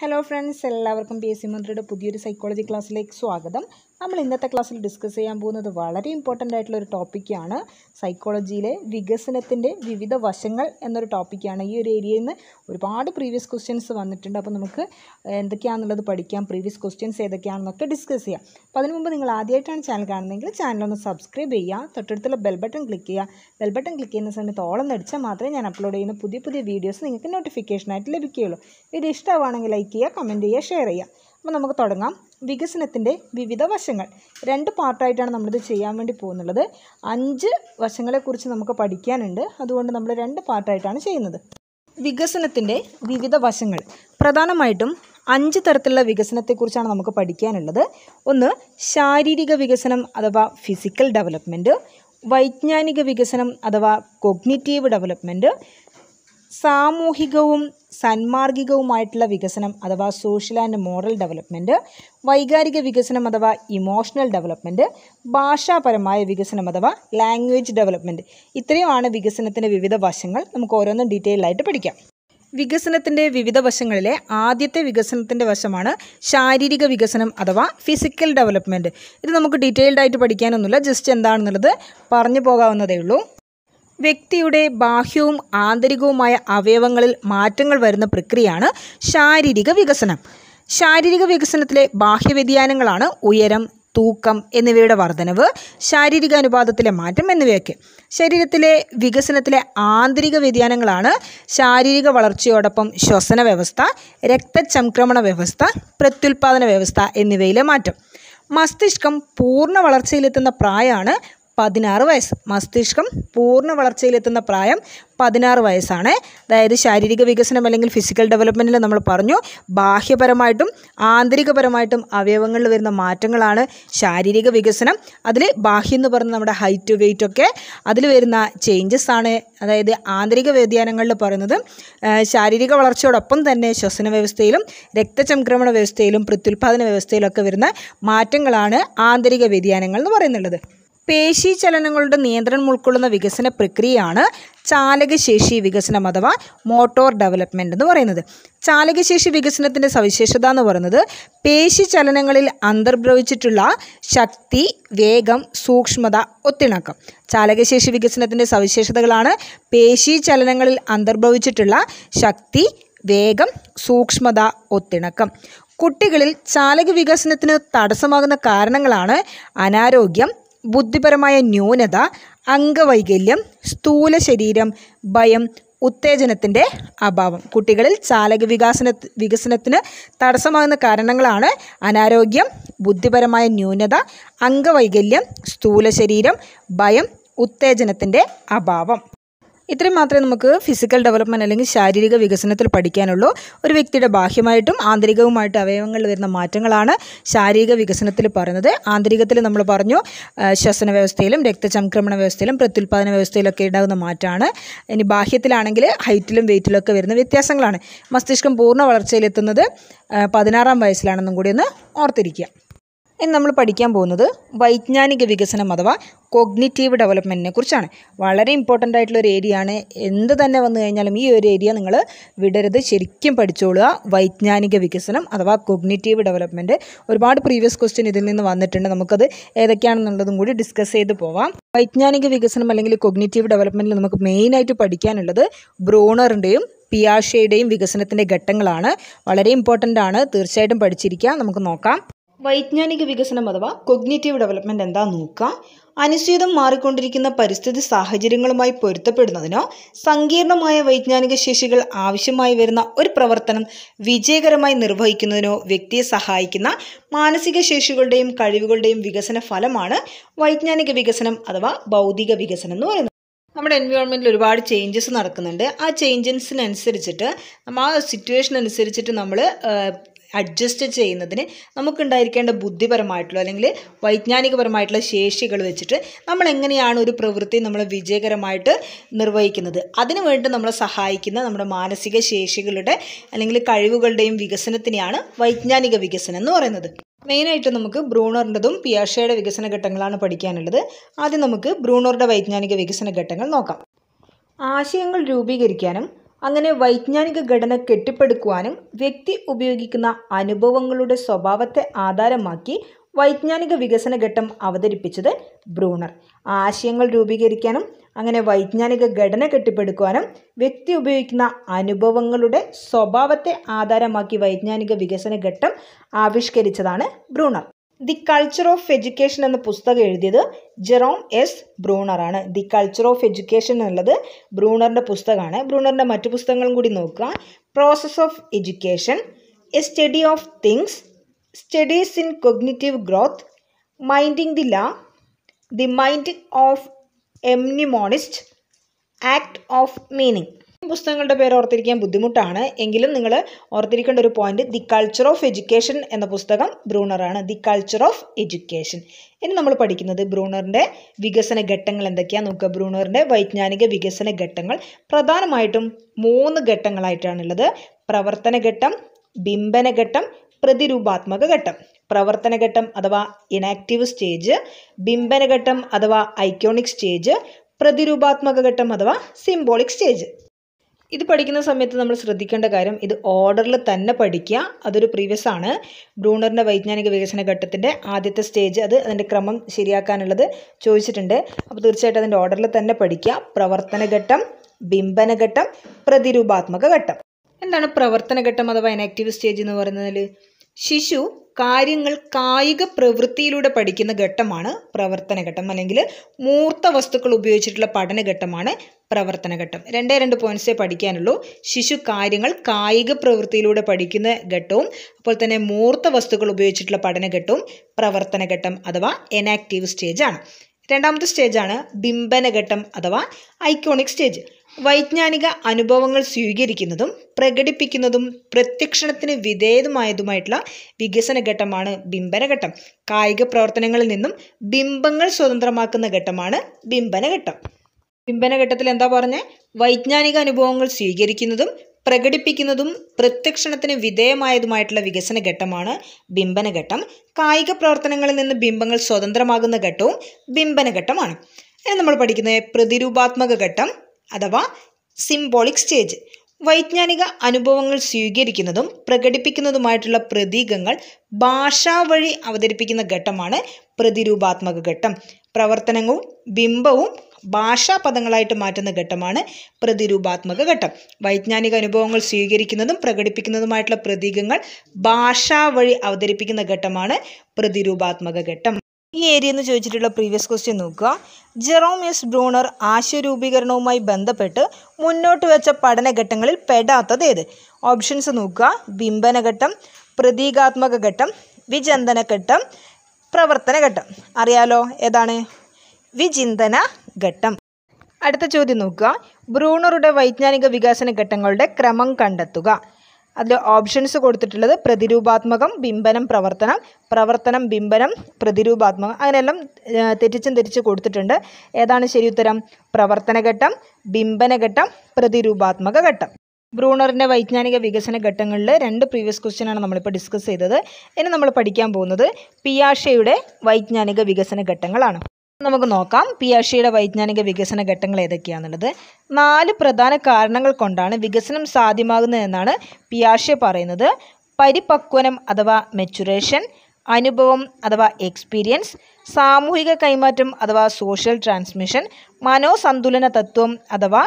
hello friends എല്ലാവർക്കും P S C മന്ത്രിയുടെ പുതിയൊരു സൈക്കോളജി ക്ലാസ്സിലേക്ക് സ്വാഗതം നമ്മൾ ഇന്നത്തെ ക്ലാസ്സിൽ ഡിസ്കസ് ചെയ്യാൻ പോകുന്നത് വളരെ ഇമ്പോർട്ടൻ്റ് ആയിട്ടുള്ള ഒരു ടോപ്പിക്കാണ് സൈക്കോളജിയിലെ വികസനത്തിൻ്റെ വിവിധ വശങ്ങൾ എന്നൊരു ടോപ്പിക്കാണ് ഈ ഒരു ഏരിയയിൽ നിന്ന് ഒരുപാട് പ്രീവിയസ് ക്വസ്റ്റ്യൻസ് വന്നിട്ടുണ്ട് അപ്പോൾ നമുക്ക് എന്തൊക്കെയാണെന്നുള്ളത് പഠിക്കാം പ്രീവിയസ് ക്വസ്റ്റ്യൻസ് ഏതൊക്കെയാണെന്നൊക്കെ ഡിസ്കസ് ചെയ്യാം അപ്പോൾ അതിന് മുമ്പ് നിങ്ങൾ ആദ്യമായിട്ടാണ് ചാനൽ കാണുന്നതെങ്കിൽ ചാനലൊന്ന് സബ്സ്ക്രൈബ് ചെയ്യുക തൊട്ടടുത്തുള്ള ബെൽ ബട്ടൺ ക്ലിക്ക് ചെയ്യുക ബെൽ ബട്ടൺ ക്ലിക്ക് ചെയ്യുന്ന സമയത്ത് ഓളം നടിച്ചാൽ മാത്രമേ ഞാൻ അപ്ലോഡ് ചെയ്യുന്ന പുതിയ പുതിയ വീഡിയോസ് നിങ്ങൾക്ക് നോട്ടിഫിക്കേഷനായിട്ട് ലഭിക്കുകയുള്ളൂ വീഡിയോ ഇഷ്ടമാണെങ്കിൽ ലൈക്ക് ചെയ്യുക കമൻറ്റ് ചെയ്യുക ഷെയർ ചെയ്യുക അപ്പോൾ നമുക്ക് തുടങ്ങാം വികസനത്തിൻ്റെ വിവിധ വശങ്ങൾ രണ്ട് പാർട്ടായിട്ടാണ് നമ്മളിത് ചെയ്യാൻ വേണ്ടി പോകുന്നുള്ളത് അഞ്ച് വശങ്ങളെക്കുറിച്ച് നമുക്ക് പഠിക്കാനുണ്ട് അതുകൊണ്ട് നമ്മൾ രണ്ട് പാർട്ടായിട്ടാണ് ചെയ്യുന്നത് വികസനത്തിൻ്റെ വിവിധ വശങ്ങൾ പ്രധാനമായിട്ടും അഞ്ച് തരത്തിലുള്ള വികസനത്തെക്കുറിച്ചാണ് നമുക്ക് പഠിക്കാനുള്ളത് ഒന്ന് ശാരീരിക വികസനം അഥവാ ഫിസിക്കൽ ഡെവലപ്മെൻറ്റ് വൈജ്ഞാനിക വികസനം അഥവാ കൊഗ്നിറ്റീവ് ഡെവലപ്മെൻറ്റ് സാമൂഹികവും സന്മാർഗികവുമായിട്ടുള്ള വികസനം അഥവാ സോഷ്യൽ ആൻഡ് മോറൽ ഡെവലപ്മെൻറ്റ് വൈകാരിക വികസനം അഥവാ ഇമോഷണൽ ഡെവലപ്മെൻറ്റ് ഭാഷാപരമായ വികസനം അഥവാ ലാംഗ്വേജ് ഡെവലപ്മെൻറ്റ് ഇത്രയുമാണ് വികസനത്തിൻ്റെ വിവിധ വശങ്ങൾ നമുക്ക് ഓരോന്നും ഡീറ്റെയിൽ ആയിട്ട് പഠിക്കാം വികസനത്തിൻ്റെ വിവിധ വശങ്ങളിലെ ആദ്യത്തെ വികസനത്തിൻ്റെ വശമാണ് ശാരീരിക വികസനം അഥവാ ഫിസിക്കൽ ഡെവലപ്മെൻറ്റ് ഇത് നമുക്ക് ഡീറ്റെയിൽഡായിട്ട് ആയിട്ട് പഠിക്കാനൊന്നുമില്ല ജസ്റ്റ് എന്താണെന്നുള്ളത് പറഞ്ഞു പോകാവുന്നതേ ഉള്ളൂ വ്യക്തിയുടെ ബാഹ്യവും ആന്തരികവുമായ അവയവങ്ങളിൽ മാറ്റങ്ങൾ വരുന്ന പ്രക്രിയയാണ് ശാരീരിക വികസനം ശാരീരിക വികസനത്തിലെ ബാഹ്യ വ്യതിയാനങ്ങളാണ് ഉയരം തൂക്കം എന്നിവയുടെ വർധനവ് ശാരീരിക അനുപാതത്തിലെ മാറ്റം എന്നിവയൊക്കെ ശരീരത്തിലെ വികസനത്തിലെ ആന്തരിക വ്യതിയാനങ്ങളാണ് ശാരീരിക വളർച്ചയോടൊപ്പം ശ്വസന വ്യവസ്ഥ രക്തചംക്രമണ വ്യവസ്ഥ പ്രത്യുൽപാദന വ്യവസ്ഥ എന്നിവയിലെ മാറ്റം മസ്തിഷ്കം പൂർണ്ണ വളർച്ചയിലെത്തുന്ന പ്രായമാണ് പതിനാറ് വയസ്സ് മസ്തിഷ്കം പൂർണ്ണ വളർച്ചയിലെത്തുന്ന പ്രായം പതിനാറ് വയസ്സാണ് അതായത് ശാരീരിക വികസനം അല്ലെങ്കിൽ ഫിസിക്കൽ ഡെവലപ്മെൻറ്റിൽ നമ്മൾ പറഞ്ഞു ബാഹ്യപരമായിട്ടും ആന്തരികപരമായിട്ടും അവയവങ്ങളിൽ വരുന്ന മാറ്റങ്ങളാണ് ശാരീരിക വികസനം അതിൽ ബാഹ്യം എന്ന് പറയുന്നത് നമ്മുടെ ഹൈറ്റ് വെയിറ്റ് ഒക്കെ അതിൽ വരുന്ന ചേഞ്ചസ് ആണ് അതായത് ആന്തരിക വ്യതിയാനങ്ങളിൽ പറയുന്നത് ശാരീരിക വളർച്ചയോടൊപ്പം തന്നെ ശ്വസന വ്യവസ്ഥയിലും രക്തചംക്രമണ വ്യവസ്ഥയിലും പ്രത്യുൽപാദന വ്യവസ്ഥയിലൊക്കെ വരുന്ന മാറ്റങ്ങളാണ് ആന്തരിക വ്യതിയാനങ്ങൾ എന്ന് പറയുന്നുള്ളത് പേശി ചലനങ്ങളുടെ നിയന്ത്രണം ഉൾക്കൊള്ളുന്ന വികസന പ്രക്രിയയാണ് ചാലകശേഷി വികസനം അഥവാ മോട്ടോർ ഡെവലപ്മെൻ്റ് എന്ന് പറയുന്നത് ചാലകശേഷി വികസനത്തിൻ്റെ സവിശേഷത എന്ന് പറയുന്നത് പേശി ചലനങ്ങളിൽ അന്തർഭവിച്ചിട്ടുള്ള ശക്തി വേഗം സൂക്ഷ്മത ഒത്തിണക്കം ചാലകശേഷി വികസനത്തിൻ്റെ സവിശേഷതകളാണ് പേശി ചലനങ്ങളിൽ അന്തർഭവിച്ചിട്ടുള്ള ശക്തി വേഗം സൂക്ഷ്മത ഒത്തിണക്കം കുട്ടികളിൽ ചാലക വികസനത്തിന് തടസ്സമാകുന്ന കാരണങ്ങളാണ് അനാരോഗ്യം ബുദ്ധിപരമായ ന്യൂനത അംഗവൈകല്യം സ്ഥൂല ശരീരം ഭയം ഉത്തേജനത്തിൻ്റെ അഭാവം കുട്ടികളിൽ ചാലക വികാസന വികസനത്തിന് തടസ്സമാകുന്ന കാരണങ്ങളാണ് അനാരോഗ്യം ബുദ്ധിപരമായ ന്യൂനത അംഗവൈകല്യം സ്ഥൂല ശരീരം ഭയം ഉത്തേജനത്തിൻ്റെ അഭാവം ഇത്രയും മാത്രമേ നമുക്ക് ഫിസിക്കൽ ഡെവലപ്മെൻറ്റ് അല്ലെങ്കിൽ ശാരീരിക വികസനത്തിൽ പഠിക്കാനുള്ളൂ ഒരു വ്യക്തിയുടെ ബാഹ്യമായിട്ടും ആന്തരികവുമായിട്ട് അവയവങ്ങളിൽ വരുന്ന മാറ്റങ്ങളാണ് ശാരീരിക വികസനത്തിൽ പറയുന്നത് ആന്തരികത്തിൽ നമ്മൾ പറഞ്ഞു ശ്വസന വ്യവസ്ഥയിലും രക്തചംക്രമണ വ്യവസ്ഥയിലും പ്രത്യുൽപാദന വ്യവസ്ഥയിലൊക്കെ ഉണ്ടാകുന്ന മാറ്റമാണ് ഇനി ബാഹ്യത്തിലാണെങ്കിൽ ഹൈറ്റിലും വെയിറ്റിലൊക്കെ വരുന്ന വ്യത്യാസങ്ങളാണ് മസ്തിഷ്കം പൂർണ്ണ വളർച്ചയിലെത്തുന്നത് പതിനാറാം വയസ്സിലാണെന്നും കൂടി ഒന്ന് ഓർത്തിരിക്കുക ഇന്ന് നമ്മൾ പഠിക്കാൻ പോകുന്നത് വൈജ്ഞാനിക വികസനം അഥവാ കോഗ്നിറ്റീവ് ഡെവലപ്മെൻറ്റിനെ കുറിച്ചാണ് വളരെ ഇമ്പോർട്ടൻ്റ് ആയിട്ടുള്ള ഒരു ഏരിയ ആണ് എന്ത് തന്നെ വന്നു കഴിഞ്ഞാലും ഈ ഒരു ഏരിയ നിങ്ങൾ വിടരുത് ശരിക്കും പഠിച്ചോളുക വൈജ്ഞാനിക വികസനം അഥവാ കോഗ്നിറ്റീവ് ഡെവലപ്മെൻറ്റ് ഒരുപാട് പ്രീവിയസ് ക്വസ്റ്റ്യൻ ഇതിൽ നിന്ന് വന്നിട്ടുണ്ട് നമുക്കത് ഏതൊക്കെയാണെന്നുള്ളതും കൂടി ഡിസ്കസ് ചെയ്ത് പോവാം വൈജ്ഞാനിക വികസനം അല്ലെങ്കിൽ കോഗ്നിറ്റീവ് ഡെവലപ്മെൻറ്റിൽ നമുക്ക് മെയിനായിട്ട് പഠിക്കാനുള്ളത് ബ്രോണറിൻ്റെയും പിയാഷയുടെയും വികസനത്തിൻ്റെ ഘട്ടങ്ങളാണ് വളരെ ഇമ്പോർട്ടൻ്റ് ആണ് തീർച്ചയായിട്ടും പഠിച്ചിരിക്കുക നമുക്ക് നോക്കാം വൈജ്ഞാനിക വികസനം അഥവാ കൊഗ്നേറ്റീവ് ഡെവലപ്മെന്റ് എന്താ നോക്കുക അനുസ്യൂതം മാറിക്കൊണ്ടിരിക്കുന്ന പരിസ്ഥിതി സാഹചര്യങ്ങളുമായി പൊരുത്തപ്പെടുന്നതിനോ സങ്കീർണമായ വൈജ്ഞാനിക ശേഷികൾ ആവശ്യമായി വരുന്ന ഒരു പ്രവർത്തനം വിജയകരമായി നിർവഹിക്കുന്നതിനോ വ്യക്തിയെ സഹായിക്കുന്ന മാനസിക ശേഷികളുടെയും കഴിവുകളുടെയും വികസന ഫലമാണ് വൈജ്ഞാനിക വികസനം അഥവാ ബൗദ്ധിക വികസനം എന്ന് പറയുന്നത് നമ്മുടെ എൻവയോൺമെൻറ്റിൽ ഒരുപാട് ചേഞ്ചസ് നടക്കുന്നുണ്ട് ആ ചേഞ്ചസിനനുസരിച്ചിട്ട് നമ്മൾ ആ സിറ്റുവേഷൻ അനുസരിച്ചിട്ട് നമ്മൾ അഡ്ജസ്റ്റ് ചെയ്യുന്നതിന് നമുക്കുണ്ടായിരിക്കേണ്ട ബുദ്ധിപരമായിട്ടുള്ള അല്ലെങ്കിൽ വൈജ്ഞാനികപരമായിട്ടുള്ള ശേഷികൾ വെച്ചിട്ട് നമ്മൾ എങ്ങനെയാണ് ഒരു പ്രവൃത്തി നമ്മൾ വിജയകരമായിട്ട് നിർവഹിക്കുന്നത് അതിനു വേണ്ടി നമ്മളെ സഹായിക്കുന്ന നമ്മുടെ മാനസിക ശേഷികളുടെ അല്ലെങ്കിൽ കഴിവുകളുടെയും വികസനത്തിനെയാണ് വൈജ്ഞാനിക വികസനം എന്ന് പറയുന്നത് മെയിനായിട്ട് നമുക്ക് ബ്രൂണറിൻ്റെതും പിയാഷയുടെ വികസന ഘട്ടങ്ങളാണ് പഠിക്കാനുള്ളത് ആദ്യം നമുക്ക് ബ്രൂണറുടെ വൈജ്ഞാനിക വികസന ഘട്ടങ്ങൾ നോക്കാം ആശയങ്ങൾ രൂപീകരിക്കാനും അങ്ങനെ വൈജ്ഞാനിക ഘടന കെട്ടിപ്പടുക്കുവാനും വ്യക്തി ഉപയോഗിക്കുന്ന അനുഭവങ്ങളുടെ സ്വഭാവത്തെ ആധാരമാക്കി വൈജ്ഞാനിക വികസന ഘട്ടം അവതരിപ്പിച്ചത് ബ്രൂണർ ആശയങ്ങൾ രൂപീകരിക്കാനും അങ്ങനെ വൈജ്ഞാനിക ഘടന കെട്ടിപ്പടുക്കുവാനും വ്യക്തി ഉപയോഗിക്കുന്ന അനുഭവങ്ങളുടെ സ്വഭാവത്തെ ആധാരമാക്കി വൈജ്ഞാനിക വികസന ഘട്ടം ആവിഷ്കരിച്ചതാണ് Bruner the culture of education എന്ന പുസ്തകം എഴുതിയത് ജെറോം എസ് ബ്രൂണറാണ് ദി കൾച്ചർ ഓഫ് എഡ്യൂക്കേഷൻ എന്നുള്ളത് ബ്രൂണറിൻ്റെ പുസ്തകമാണ് ബ്രൂണറിൻ്റെ മറ്റു പുസ്തകങ്ങളും കൂടി നോക്കുക process of education a study of things studies in cognitive growth minding the law the mind of mnemonist act of meaning പുസ്തകങ്ങളുടെ പേര് ഓർത്തിരിക്കാൻ ബുദ്ധിമുട്ടാണ് എങ്കിലും നിങ്ങൾ ഓർത്തിരിക്കേണ്ട ഒരു point the culture of education എന്ന പുസ്തകം ബ്രൂണറാണ് ദി കൾച്ചർ ഓഫ് എഡ്യൂക്കേഷൻ ഇനി നമ്മൾ പഠിക്കുന്നത് ബ്രൂണറിൻ്റെ വികസന ഘട്ടങ്ങൾ എന്തൊക്കെയാണ് നോക്കുക ബ്രൂണറിൻ്റെ വൈജ്ഞാനിക വികസന ഘട്ടങ്ങൾ പ്രധാനമായിട്ടും മൂന്ന് ഘട്ടങ്ങളായിട്ടാണുള്ളത് പ്രവർത്തനഘട്ടം ബിംബനഘട്ടം പ്രതിരൂപാത്മക ഘട്ടം പ്രവർത്തനഘട്ടം അഥവാ ഇനാക്റ്റീവ് സ്റ്റേജ് ബിംബനഘട്ടം അഥവാ ഐക്കോണിക് സ്റ്റേജ് പ്രതിരൂപാത്മക ഘട്ടം അഥവാ സിംബോളിക് സ്റ്റേജ് ഇത് പഠിക്കുന്ന സമയത്ത് നമ്മൾ ശ്രദ്ധിക്കേണ്ട കാര്യം ഇത് ഓർഡറിൽ തന്നെ പഠിക്കുക അതൊരു പ്രീവിയസ് ആണ് ബ്രൂണറിൻ്റെ വൈജ്ഞാനിക വികസന ഘട്ടത്തിൻ്റെ ആദ്യത്തെ സ്റ്റേജ് അത് അതിൻ്റെ ക്രമം ശരിയാക്കാനുള്ളത് ചോദിച്ചിട്ടുണ്ട് അപ്പോൾ തീർച്ചയായിട്ടും അതിൻ്റെ ഓർഡറിൽ തന്നെ പഠിക്കുക പ്രവർത്തനഘട്ടം ബിംബനഘട്ടം പ്രതിരൂപാത്മക ഘട്ടം എന്താണ് പ്രവർത്തനഘട്ടം അഥവാ ഇനാക്റ്റീവ് സ്റ്റേജ് എന്ന് പറയുന്നതിൽ ശിശു കാര്യങ്ങൾ കായിക പ്രവൃത്തിയിലൂടെ പഠിക്കുന്ന ഘട്ടമാണ് പ്രവർത്തന ഘട്ടം അല്ലെങ്കിൽ മൂർത്ത വസ്തുക്കൾ ഉപയോഗിച്ചിട്ടുള്ള പഠനഘട്ടമാണ് പ്രവർത്തന ഘട്ടം രണ്ടേ രണ്ട് പോയിന്റ്സേ പഠിക്കാനുള്ളൂ ശിശു കാര്യങ്ങൾ കായിക പ്രവൃത്തിയിലൂടെ പഠിക്കുന്ന ഘട്ടവും അപ്പോൾ തന്നെ മൂർത്ത വസ്തുക്കൾ ഉപയോഗിച്ചിട്ടുള്ള പഠനഘട്ടവും പ്രവർത്തന ഘട്ടം അഥവാ എനാക്റ്റീവ് സ്റ്റേജാണ് രണ്ടാമത്തെ സ്റ്റേജാണ് ബിംബനഘട്ടം അഥവാ ഐക്കോണിക് സ്റ്റേജ് വൈജ്ഞാനിക അനുഭവങ്ങൾ സ്വീകരിക്കുന്നതും പ്രകടിപ്പിക്കുന്നതും പ്രത്യക്ഷണത്തിന് വിധേയതുമായതുമായിട്ടുള്ള വികസന ഘട്ടമാണ് ബിംബനഘട്ടം കായിക പ്രവർത്തനങ്ങളിൽ നിന്നും ബിംബങ്ങൾ സ്വതന്ത്രമാക്കുന്ന ഘട്ടമാണ് ബിംബനഘട്ടം ബിംബനഘട്ടത്തിൽ എന്താ പറഞ്ഞേ വൈജ്ഞാനിക അനുഭവങ്ങൾ സ്വീകരിക്കുന്നതും പ്രകടിപ്പിക്കുന്നതും പ്രത്യക്ഷണത്തിന് വിധേയമായതുമായിട്ടുള്ള വികസന ഘട്ടമാണ് ബിംബനഘട്ടം കായിക പ്രവർത്തനങ്ങളിൽ നിന്ന് ബിംബങ്ങൾ സ്വതന്ത്രമാകുന്ന ഘട്ടവും ബിംബനഘട്ടമാണ് ഇനി നമ്മൾ പഠിക്കുന്നത് പ്രതിരൂപാത്മക ഘട്ടം അഥവാ സിംബോളിക് സ്റ്റേജ് വൈജ്ഞാനിക അനുഭവങ്ങൾ സ്വീകരിക്കുന്നതും പ്രകടിപ്പിക്കുന്നതുമായിട്ടുള്ള പ്രതീകങ്ങൾ ഭാഷാ വഴി അവതരിപ്പിക്കുന്ന ഘട്ടമാണ് പ്രതിരൂപാത്മക ഘട്ടം പ്രവർത്തനവും ബിംബവും ഭാഷാപദങ്ങളായിട്ട് മാറ്റുന്ന ഘട്ടമാണ് പ്രതിരൂപാത്മക ഘട്ടം വൈജ്ഞാനിക അനുഭവങ്ങൾ സ്വീകരിക്കുന്നതും പ്രകടിപ്പിക്കുന്നതുമായിട്ടുള്ള പ്രതീകങ്ങൾ ഭാഷാ വഴി അവതരിപ്പിക്കുന്ന ഘട്ടമാണ് പ്രതിരൂപാത്മക ഘട്ടം ഈ ഏരിയ എന്ന് ചോദിച്ചിട്ടുള്ള പ്രീവിയസ് ക്വസ്റ്റ്യൻ നോക്കുക ജെറോമിയസ് ബ്രൂണർ ആശയരൂപീകരണവുമായി ബന്ധപ്പെട്ട് മുന്നോട്ട് വെച്ച പഠനഘട്ടങ്ങളിൽ പെടാത്തത് ഏത് ഓപ്ഷൻസ് നോക്കുക ബിംബനഘട്ടം പ്രതീകാത്മക ഘട്ടം വിചന്തനഘട്ടം പ്രവർത്തനഘട്ടം അറിയാലോ ഏതാണ് വിചിന്തന ഘട്ടം അടുത്ത ചോദ്യം നോക്കുക ബ്രൂണറുടെ വൈജ്ഞാനിക വികാസന ഘട്ടങ്ങളുടെ ക്രമം കണ്ടെത്തുക അതിൽ ഓപ്ഷൻസ് കൊടുത്തിട്ടുള്ളത് പ്രതിരൂപാത്മകം ബിംബനം പ്രവർത്തനം പ്രവർത്തനം ബിംബനം പ്രതിരൂപാത്മകം അങ്ങനെയെല്ലാം തെറ്റിച്ചും തെറ്റിച്ച് കൊടുത്തിട്ടുണ്ട് ഏതാണ് ശരി ഉത്തരം പ്രവർത്തനഘട്ടം ബിംബനഘട്ടം പ്രതിരൂപാത്മക ഘട്ടം ബ്രൂണറിൻ്റെ വൈജ്ഞാനിക വികസന ഘട്ടങ്ങളിൽ രണ്ട് പ്രീവിയസ് ക്വസ്റ്റ്യനാണ് നമ്മളിപ്പോൾ ഡിസ്കസ് ചെയ്തത് ഇനി നമ്മൾ പഠിക്കാൻ പോകുന്നത് പിയാഷയുടെ വൈജ്ഞാനിക വികസന ഘട്ടങ്ങളാണ് നമുക്ക് നോക്കാം പിയാഷിയുടെ വൈജ്ഞാനിക വികസന ഘട്ടങ്ങൾ ഏതൊക്കെയാണെന്നുള്ളത് നാല് പ്രധാന കാരണങ്ങൾ കൊണ്ടാണ് വികസനം സാധ്യമാകുന്നതെന്നാണ് പിയാഷെ പറയുന്നത് പരിപക്വനം അഥവാ മെച്ചുറേഷൻ അനുഭവം അഥവാ എക്സ്പീരിയൻസ് സാമൂഹിക കൈമാറ്റം അഥവാ സോഷ്യൽ ട്രാൻസ്മിഷൻ മനോസന്തുലന തത്വം അഥവാ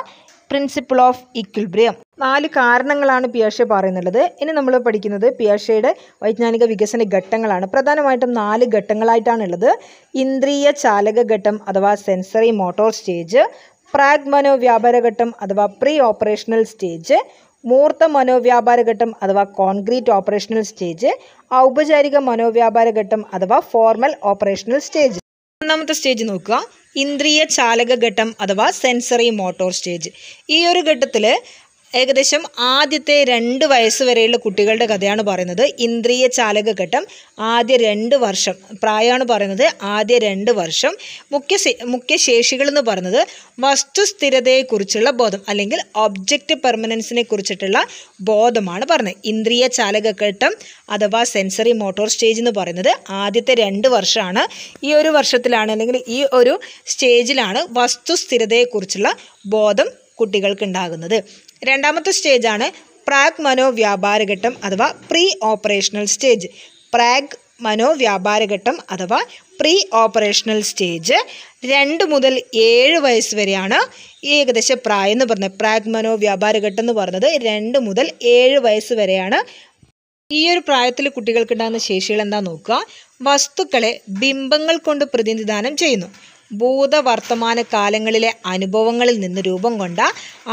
പ്രിൻസിപ്പിൾ ഓഫ് ഇക്വിലിബ്രിയം നാല് കാരണങ്ങളാണ് പിയാഷെ പറയുന്നുള്ളത് ഇനി നമ്മൾ പഠിക്കുന്നത് പിയാഷയുടെ വൈജ്ഞാനിക വികസന ഘട്ടങ്ങളാണ് പ്രധാനമായിട്ടും നാല് ഘട്ടങ്ങളായിട്ടാണുള്ളത് ഇന്ദ്രിയ ചാലക ഘട്ടം അഥവാ സെൻസറി മോട്ടോർ സ്റ്റേജ് പ്രാഗ് മനോവ്യാപാര ഘട്ടം അഥവാ പ്രീ ഓപ്പറേഷണൽ സ്റ്റേജ് മൂർത്ത മനോവ്യാപാര ഘട്ടം അഥവാ കോൺക്രീറ്റ് ഓപ്പറേഷണൽ സ്റ്റേജ് ഔപചാരിക മനോവ്യാപാര ഘട്ടം അഥവാ ഫോർമൽ ഓപ്പറേഷണൽ സ്റ്റേജ് ഒന്നാമത്തെ സ്റ്റേജ് നോക്കുക ഇന്ദ്രിയ ചാലക ഘട്ടം അഥവാ സെൻസറി മോട്ടോർ സ്റ്റേജ് ഈ ഒരു ഘട്ടത്തിൽ ഏകദേശം ആദ്യത്തെ രണ്ട് വയസ്സ് വരെയുള്ള കുട്ടികളുടെ കഥയാണ് പറയുന്നത് ഇന്ദ്രിയ ചാലകഘട്ടം ആദ്യ രണ്ട് വർഷം പ്രായമാണ് പറയുന്നത് ആദ്യ രണ്ട് വർഷം മുഖ്യ മുഖ്യശേഷികൾ എന്ന് പറയുന്നത് വസ്തുസ്ഥിരതയെക്കുറിച്ചുള്ള ബോധം അല്ലെങ്കിൽ ഒബ്ജക്റ്റ് പെർമനൻസിനെ കുറിച്ചിട്ടുള്ള ബോധമാണ് പറയുന്നത് ഇന്ദ്രിയ ചാലകഘട്ടം അഥവാ സെൻസറി മോട്ടോർ സ്റ്റേജ് എന്ന് പറയുന്നത് ആദ്യത്തെ രണ്ട് വർഷമാണ് ഈ ഒരു വർഷത്തിലാണ് അല്ലെങ്കിൽ ഈ ഒരു സ്റ്റേജിലാണ് വസ്തുസ്ഥിരതയെക്കുറിച്ചുള്ള ബോധം ഉണ്ടാകുന്നത് രണ്ടാമത്തെ സ്റ്റേജാണ് പ്രാഗ് മനോവ്യാപാരഘട്ടം അഥവാ പ്രീ ഓപ്പറേഷണൽ സ്റ്റേജ് പ്രാഗ് മനോവ്യാപാരഘട്ടം അഥവാ പ്രീ ഓപ്പറേഷണൽ സ്റ്റേജ് രണ്ട് മുതൽ ഏഴ് വയസ്സ് വരെയാണ് ഏകദേശ പ്രായം എന്ന് പറഞ്ഞത് പ്രാഗ് മനോവ്യാപാരഘട്ടം എന്ന് പറഞ്ഞത് രണ്ട് മുതൽ ഏഴ് വയസ്സ് വരെയാണ് ഈ ഒരു പ്രായത്തിൽ ഉണ്ടാകുന്ന ശേഷികൾ എന്താ നോക്കുക വസ്തുക്കളെ ബിംബങ്ങൾ കൊണ്ട് പ്രതിനിധാനം ചെയ്യുന്നു ഭൂതവർത്തമാന കാലങ്ങളിലെ അനുഭവങ്ങളിൽ നിന്ന് രൂപം കൊണ്ട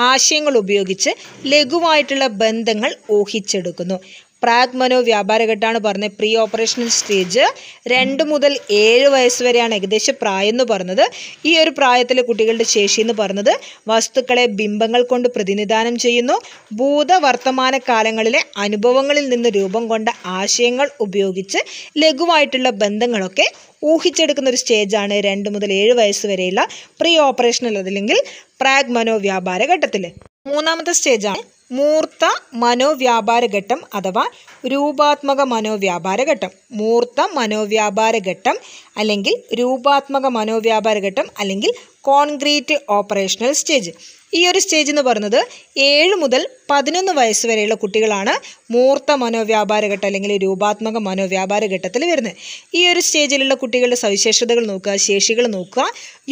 ആശയങ്ങൾ ഉപയോഗിച്ച് ലഘുവായിട്ടുള്ള ബന്ധങ്ങൾ ഊഹിച്ചെടുക്കുന്നു പ്രാഗ് മനോ വ്യാപാരഘട്ടാണ് പറഞ്ഞത് പ്രീ ഓപ്പറേഷണൽ സ്റ്റേജ് രണ്ട് മുതൽ ഏഴ് വയസ്സ് വരെയാണ് ഏകദേശം പ്രായം എന്ന് പറഞ്ഞത് ഈ ഒരു പ്രായത്തിലെ കുട്ടികളുടെ ശേഷി എന്ന് പറഞ്ഞത് വസ്തുക്കളെ ബിംബങ്ങൾ കൊണ്ട് പ്രതിനിധാനം ചെയ്യുന്നു ഭൂത വർത്തമാന കാലങ്ങളിലെ അനുഭവങ്ങളിൽ നിന്ന് രൂപം കൊണ്ട ആശയങ്ങൾ ഉപയോഗിച്ച് ലഘുവായിട്ടുള്ള ബന്ധങ്ങളൊക്കെ ഊഹിച്ചെടുക്കുന്ന ഒരു സ്റ്റേജാണ് രണ്ട് മുതൽ ഏഴ് വയസ്സ് വരെയുള്ള പ്രീ ഓപ്പറേഷണൽ അതല്ലെങ്കിൽ പ്രാഗ് മനോ വ്യാപാര ഘട്ടത്തിൽ മൂന്നാമത്തെ സ്റ്റേജാണ് മൂർത്ത മനോവ്യാപാര ഘട്ടം അഥവാ രൂപാത്മക മനോവ്യാപാര ഘട്ടം മൂർത്ത മനോവ്യാപാര ഘട്ടം അല്ലെങ്കിൽ രൂപാത്മക മനോവ്യാപാര ഘട്ടം അല്ലെങ്കിൽ കോൺക്രീറ്റ് ഓപ്പറേഷണൽ സ്റ്റേജ് ഈ ഒരു സ്റ്റേജ് എന്ന് പറയുന്നത് ഏഴ് മുതൽ പതിനൊന്ന് വയസ്സ് വരെയുള്ള കുട്ടികളാണ് മൂർത്ത മനോവ്യാപാര ഘട്ടം അല്ലെങ്കിൽ രൂപാത്മക മനോവ്യാപാര ഘട്ടത്തിൽ വരുന്നത് ഈ ഒരു സ്റ്റേജിലുള്ള കുട്ടികളുടെ സവിശേഷതകൾ നോക്കുക ശേഷികൾ നോക്കുക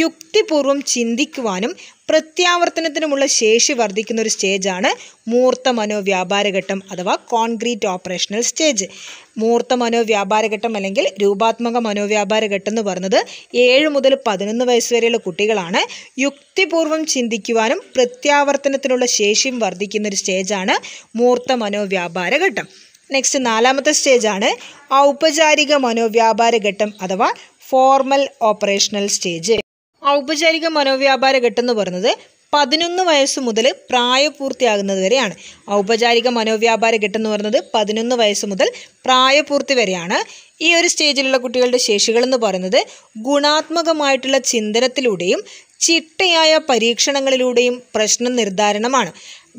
യുക്തിപൂർവ്വം ചിന്തിക്കുവാനും പ്രത്യാവർത്തനത്തിനുമുള്ള ശേഷി വർദ്ധിക്കുന്ന ഒരു സ്റ്റേജാണ് മൂർത്ത മനോവ്യാപാരഘട്ടം അഥവാ കോൺക്രീറ്റ് ഓപ്പറേഷണൽ സ്റ്റേജ് മൂർത്ത മനോവ്യാപാരഘട്ടം അല്ലെങ്കിൽ രൂപാത്മക മനോവ്യാപാരഘട്ടം എന്ന് പറയുന്നത് ഏഴ് മുതൽ പതിനൊന്ന് വയസ്സ് വരെയുള്ള കുട്ടികളാണ് യുക്തിപൂർവ്വം ചിന്തിക്കുവാനും പ്രത്യാവർത്തനത്തിനുള്ള ശേഷിയും വർദ്ധിക്കുന്ന ഒരു സ്റ്റേജാണ് മൂർത്ത മനോവ്യാപാരഘട്ടം നെക്സ്റ്റ് നാലാമത്തെ സ്റ്റേജാണ് ഔപചാരിക മനോവ്യാപാരഘട്ടം അഥവാ ഫോർമൽ ഓപ്പറേഷണൽ സ്റ്റേജ് ഔപചാരിക മനോവ്യാപാര എന്ന് പറയുന്നത് പതിനൊന്ന് വയസ്സ് മുതൽ പ്രായപൂർത്തിയാകുന്നത് വരെയാണ് ഔപചാരിക മനോവ്യാപാര ഘട്ടം എന്ന് പറയുന്നത് പതിനൊന്ന് വയസ്സ് മുതൽ പ്രായപൂർത്തി വരെയാണ് ഈ ഒരു സ്റ്റേജിലുള്ള കുട്ടികളുടെ ശേഷികൾ എന്ന് പറയുന്നത് ഗുണാത്മകമായിട്ടുള്ള ചിന്തനത്തിലൂടെയും ചിട്ടയായ പരീക്ഷണങ്ങളിലൂടെയും പ്രശ്ന നിർദ്ധാരണമാണ്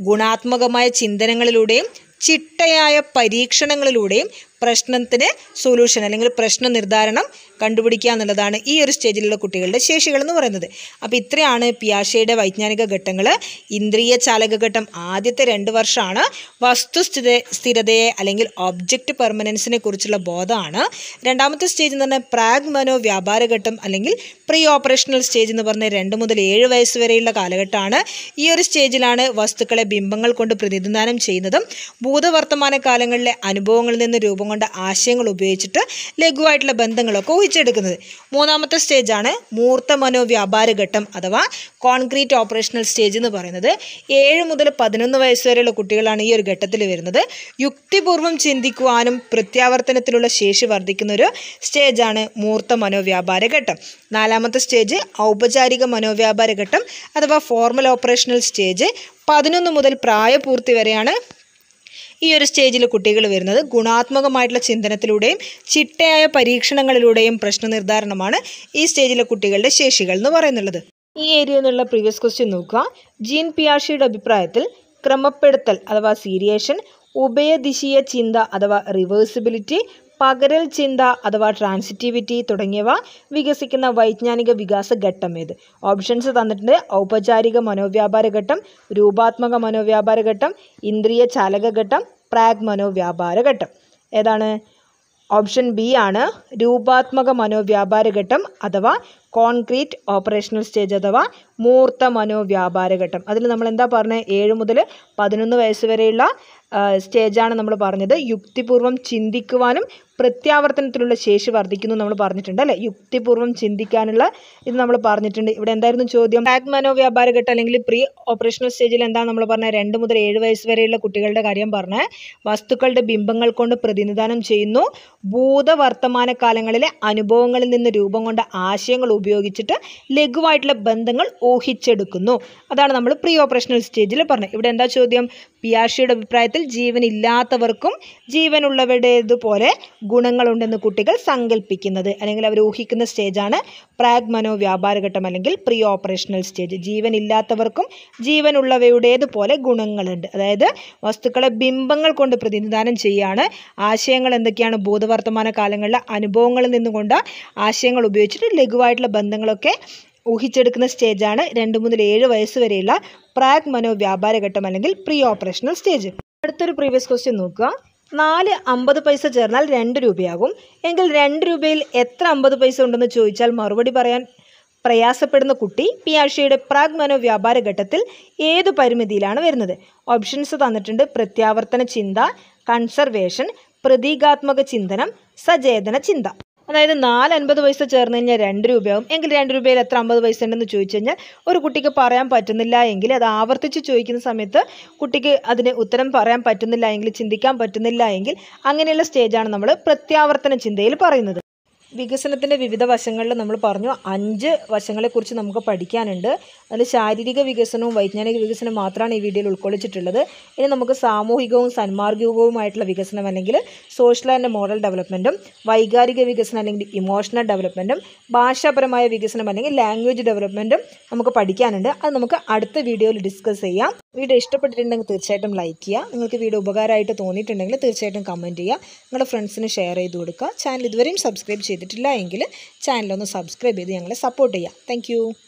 ഗുണാത്മകമായ ചിന്തനങ്ങളിലൂടെയും ചിട്ടയായ പരീക്ഷണങ്ങളിലൂടെയും പ്രശ്നത്തിന് സൊല്യൂഷൻ അല്ലെങ്കിൽ പ്രശ്ന നിർദ്ധാരണം കണ്ടുപിടിക്കുക എന്നുള്ളതാണ് ഈ ഒരു സ്റ്റേജിലുള്ള കുട്ടികളുടെ ശേഷികൾ എന്ന് പറയുന്നത് അപ്പോൾ ഇത്രയാണ് പിയാഷയുടെ വൈജ്ഞാനിക ഘട്ടങ്ങൾ ഇന്ദ്രിയ ചാലകഘട്ടം ആദ്യത്തെ രണ്ട് വർഷമാണ് വസ്തുസ്ഥിത സ്ഥിരതയെ അല്ലെങ്കിൽ ഒബ്ജക്റ്റ് പെർമനൻസിനെ കുറിച്ചുള്ള ബോധമാണ് രണ്ടാമത്തെ സ്റ്റേജ് എന്ന് പറഞ്ഞാൽ പ്രാഗ്മനോ വ്യാപാരഘട്ടം അല്ലെങ്കിൽ പ്രീ ഓപ്പറേഷണൽ സ്റ്റേജ് എന്ന് പറഞ്ഞാൽ രണ്ട് മുതൽ ഏഴ് വയസ്സ് വരെയുള്ള കാലഘട്ടമാണ് ഈ ഒരു സ്റ്റേജിലാണ് വസ്തുക്കളെ ബിംബങ്ങൾ കൊണ്ട് പ്രതിനിധാനം ചെയ്യുന്നതും ഭൂതവർത്തമാന കാലങ്ങളിലെ അനുഭവങ്ങളിൽ നിന്ന് രൂപം കൊണ്ട് ആശയങ്ങൾ ഉപയോഗിച്ചിട്ട് ലഘുവായിട്ടുള്ള ബന്ധങ്ങളൊക്കെ ഊഹിച്ചെടുക്കുന്നത് മൂന്നാമത്തെ സ്റ്റേജാണ് മൂർത്ത മനോവ്യാപാര ഘട്ടം അഥവാ കോൺക്രീറ്റ് ഓപ്പറേഷണൽ സ്റ്റേജ് എന്ന് പറയുന്നത് ഏഴ് മുതൽ പതിനൊന്ന് വയസ്സ് വരെയുള്ള കുട്ടികളാണ് ഈ ഒരു ഘട്ടത്തിൽ വരുന്നത് യുക്തിപൂർവ്വം ചിന്തിക്കുവാനും പ്രത്യാവർത്തനത്തിലുള്ള ശേഷി വർദ്ധിക്കുന്ന ഒരു സ്റ്റേജാണ് മൂർത്ത മനോവ്യാപാര ഘട്ടം നാലാമത്തെ സ്റ്റേജ് ഔപചാരിക മനോവ്യാപാര ഘട്ടം അഥവാ ഫോർമൽ ഓപ്പറേഷണൽ സ്റ്റേജ് പതിനൊന്ന് മുതൽ പ്രായപൂർത്തി വരെയാണ് ഈ ഒരു സ്റ്റേജിൽ കുട്ടികൾ വരുന്നത് ഗുണാത്മകമായിട്ടുള്ള ചിന്തനത്തിലൂടെയും ചിട്ടയായ പരീക്ഷണങ്ങളിലൂടെയും പ്രശ്ന നിർദ്ധാരണമാണ് ഈ സ്റ്റേജിലെ കുട്ടികളുടെ ശേഷികൾ എന്ന് പറയുന്നുള്ളത് ഈ ഏരിയയിൽ നിന്നുള്ള പ്രീവിയസ് ക്വസ്റ്റ്യൻ നോക്കുക ജീൻ പിയാഷിയുടെ അഭിപ്രായത്തിൽ ക്രമപ്പെടുത്തൽ അഥവാ സീരിയേഷൻ ഉഭയദിശീയ ചിന്ത അഥവാ റിവേഴ്സിബിലിറ്റി പകരൽ ചിന്ത അഥവാ ട്രാൻസിറ്റിവിറ്റി തുടങ്ങിയവ വികസിക്കുന്ന വൈജ്ഞാനിക വികാസ ഘട്ടം ഏത് ഓപ്ഷൻസ് തന്നിട്ടുണ്ട് ഔപചാരിക മനോവ്യാപാര ഘട്ടം രൂപാത്മക മനോവ്യാപാര ഘട്ടം ഇന്ദ്രിയ ചാലക ഘട്ടം പ്രാഗ് മനോവ്യാപാര ഘട്ടം ഏതാണ് ഓപ്ഷൻ ബി ആണ് രൂപാത്മക മനോവ്യാപാര ഘട്ടം അഥവാ കോൺക്രീറ്റ് ഓപ്പറേഷണൽ സ്റ്റേജ് അഥവാ മൂർത്ത മനോവ്യാപാര ഘട്ടം അതിൽ നമ്മൾ എന്താ പറഞ്ഞത് ഏഴ് മുതൽ പതിനൊന്ന് വയസ്സ് വരെയുള്ള സ്റ്റേജാണ് നമ്മൾ പറഞ്ഞത് യുക്തിപൂർവ്വം ചിന്തിക്കുവാനും പ്രത്യാവർത്തനത്തിലുള്ള ശേഷി വർദ്ധിക്കുന്നു നമ്മൾ പറഞ്ഞിട്ടുണ്ട് അല്ലേ യുക്തിപൂർവ്വം ചിന്തിക്കാനുള്ള ഇത് നമ്മൾ പറഞ്ഞിട്ടുണ്ട് ഇവിടെ എന്തായിരുന്നു ചോദ്യം ബാക്ക് മനോവ്യാപാര ഘട്ടം അല്ലെങ്കിൽ പ്രീ ഓപ്പറേഷണൽ സ്റ്റേജിൽ എന്താണ് നമ്മൾ പറഞ്ഞത് രണ്ട് മുതൽ ഏഴ് വയസ്സ് വരെയുള്ള കുട്ടികളുടെ കാര്യം പറഞ്ഞ് വസ്തുക്കളുടെ ബിംബങ്ങൾ കൊണ്ട് പ്രതിനിധാനം ചെയ്യുന്നു ഭൂതവർത്തമാന കാലങ്ങളിലെ അനുഭവങ്ങളിൽ നിന്ന് രൂപം കൊണ്ട ആശയങ്ങൾ ഉപയോഗിച്ചിട്ട് ലഘുവായിട്ടുള്ള ബന്ധങ്ങൾ ഊഹിച്ചെടുക്കുന്നു അതാണ് നമ്മൾ പ്രീ ഓപ്പറേഷണൽ സ്റ്റേജിൽ പറഞ്ഞത് ഇവിടെ എന്താ ചോദ്യം പിയാഷിയുടെ അഭിപ്രായത്തിൽ ജീവനില്ലാത്തവർക്കും ജീവനുള്ളവരുടേതുപോലെ ഗുണങ്ങളുണ്ടെന്ന് കുട്ടികൾ സങ്കല്പിക്കുന്നത് അല്ലെങ്കിൽ അവർ ഊഹിക്കുന്ന സ്റ്റേജാണ് പ്രാഗ്മനോ വ്യാപാരഘട്ടം അല്ലെങ്കിൽ പ്രീ ഓപ്പറേഷണൽ സ്റ്റേജ് ജീവനില്ലാത്തവർക്കും ജീവനുള്ളവയുടേതുപോലെ ഗുണങ്ങളുണ്ട് അതായത് വസ്തുക്കളെ ബിംബങ്ങൾ കൊണ്ട് പ്രതിനിധാനം ചെയ്യുകയാണ് ആശയങ്ങൾ എന്തൊക്കെയാണ് ബോധവർത്തമാന കാലങ്ങളിലെ അനുഭവങ്ങളിൽ നിന്നുകൊണ്ട് ആശയങ്ങൾ ഉപയോഗിച്ചിട്ട് ലഘുവായിട്ടുള്ള ബന്ധങ്ങളൊക്കെ ഊഹിച്ചെടുക്കുന്ന സ്റ്റേജാണ് രണ്ട് മുതൽ ഏഴ് വയസ്സ് വരെയുള്ള പ്രാഗ് മനോവ്യാപാര ഘട്ടം അല്ലെങ്കിൽ പ്രീ ഓപ്പറേഷണൽ സ്റ്റേജ് അടുത്തൊരു പ്രീവിയസ് ക്വസ്റ്റ്യൻ നോക്കുക നാല് അമ്പത് പൈസ ചേർന്നാൽ രണ്ട് രൂപയാകും എങ്കിൽ രണ്ട് രൂപയിൽ എത്ര അമ്പത് പൈസ ഉണ്ടെന്ന് ചോദിച്ചാൽ മറുപടി പറയാൻ പ്രയാസപ്പെടുന്ന കുട്ടി പിയാഷയുടെ പ്രാഗ് വ്യാപാര ഘട്ടത്തിൽ ഏത് പരിമിതിയിലാണ് വരുന്നത് ഓപ്ഷൻസ് തന്നിട്ടുണ്ട് പ്രത്യാവർത്തന ചിന്ത കൺസർവേഷൻ പ്രതീകാത്മക ചിന്തനം സചേതന ചിന്ത അതായത് നാല് അൻപത് പൈസ ചേർന്ന് കഴിഞ്ഞാൽ രണ്ട് രൂപയാവും എങ്കിൽ രണ്ട് രൂപയിൽ എത്ര അമ്പത് പൈസ ഉണ്ടെന്ന് ചോദിച്ചു കഴിഞ്ഞാൽ ഒരു കുട്ടിക്ക് പറയാൻ പറ്റുന്നില്ല എങ്കിൽ അത് ആവർത്തിച്ച് ചോദിക്കുന്ന സമയത്ത് കുട്ടിക്ക് അതിന് ഉത്തരം പറയാൻ പറ്റുന്നില്ല എങ്കിൽ ചിന്തിക്കാൻ പറ്റുന്നില്ല എങ്കിൽ അങ്ങനെയുള്ള സ്റ്റേജാണ് നമ്മൾ പ്രത്യാവർത്തന ചിന്തയിൽ പറയുന്നത് വികസനത്തിൻ്റെ വിവിധ വശങ്ങളിൽ നമ്മൾ പറഞ്ഞു അഞ്ച് വശങ്ങളെക്കുറിച്ച് നമുക്ക് പഠിക്കാനുണ്ട് അതിൽ ശാരീരിക വികസനവും വൈജ്ഞാനിക വികസനവും മാത്രമാണ് ഈ വീഡിയോയിൽ ഉൾക്കൊള്ളിച്ചിട്ടുള്ളത് ഇനി നമുക്ക് സാമൂഹികവും സന്മാർഗികവുമായിട്ടുള്ള വികസനം അല്ലെങ്കിൽ സോഷ്യൽ ആൻഡ് മോറൽ ഡെവലപ്മെൻറ്റും വൈകാരിക വികസനം അല്ലെങ്കിൽ ഇമോഷണൽ ഡെവലപ്മെൻറ്റും ഭാഷാപരമായ വികസനം അല്ലെങ്കിൽ ലാംഗ്വേജ് ഡെവലപ്മെൻറ്റും നമുക്ക് പഠിക്കാനുണ്ട് അത് നമുക്ക് അടുത്ത വീഡിയോയിൽ ഡിസ്കസ് ചെയ്യാം വീഡിയോ ഇഷ്ടപ്പെട്ടിട്ടുണ്ടെങ്കിൽ തീർച്ചയായിട്ടും ലൈക്ക് ചെയ്യുക നിങ്ങൾക്ക് വീഡിയോ ഉപകാരമായിട്ട് തോന്നിയിട്ടുണ്ടെങ്കിൽ തീർച്ചയായിട്ടും കമൻറ്റ് ചെയ്യുക നിങ്ങളുടെ ഫ്രണ്ട്സിന് ഷെയർ ചെയ്ത് കൊടുക്കുക ചാനൽ ഇതുവരെയും സബ്സ്ക്രൈബ് ചെയ്തിട്ടില്ല എങ്കിൽ ചാനലൊന്ന് സബ്സ്ക്രൈബ് ചെയ്ത് ഞങ്ങളെ സപ്പോർട്ട് ചെയ്യുക താങ്ക്